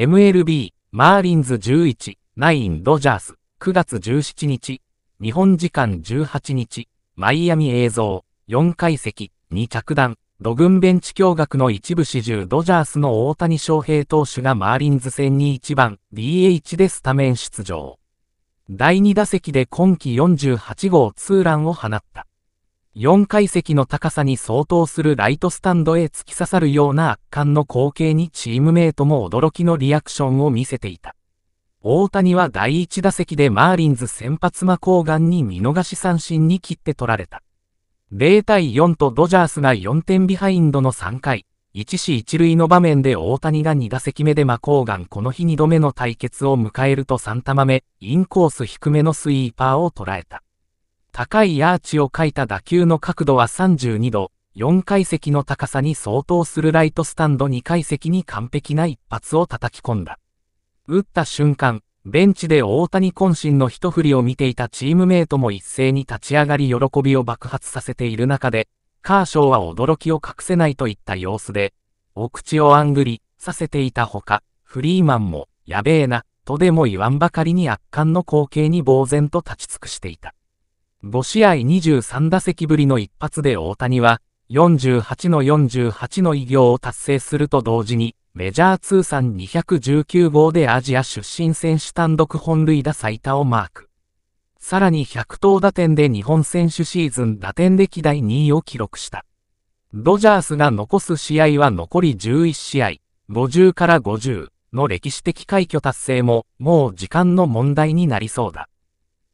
MLB、マーリンズ11、ナインドジャース、9月17日、日本時間18日、マイアミ映像、4階席、2着弾、ド軍ベンチ驚愕の一部始終ドジャースの大谷翔平投手がマーリンズ戦に1番 DH でスタメン出場。第2打席で今季48号ツーランを放った。4階席の高さに相当するライトスタンドへ突き刺さるような圧巻の光景にチームメイトも驚きのリアクションを見せていた。大谷は第1打席でマーリンズ先発マコーガンに見逃し三振に切って取られた。0対4とドジャースが4点ビハインドの3回、1死1塁の場面で大谷が2打席目でマコーガンこの日2度目の対決を迎えると3玉目、インコース低めのスイーパーを捉えた。高いアーチを描いた打球の角度は32度、4階席の高さに相当するライトスタンド2階席に完璧な一発を叩き込んだ。打った瞬間、ベンチで大谷渾身の一振りを見ていたチームメイトも一斉に立ち上がり喜びを爆発させている中で、カーショーは驚きを隠せないといった様子で、お口をあんぐりさせていたほか、フリーマンも、やべえな、とでも言わんばかりに圧巻の光景に呆然と立ち尽くしていた。5試合23打席ぶりの一発で大谷は、48の48の偉業を達成すると同時に、メジャー通算219号でアジア出身選手単独本塁打最多をマーク。さらに100投打点で日本選手シーズン打点歴代2位を記録した。ドジャースが残す試合は残り11試合、50から50の歴史的快挙達成ももう時間の問題になりそうだ。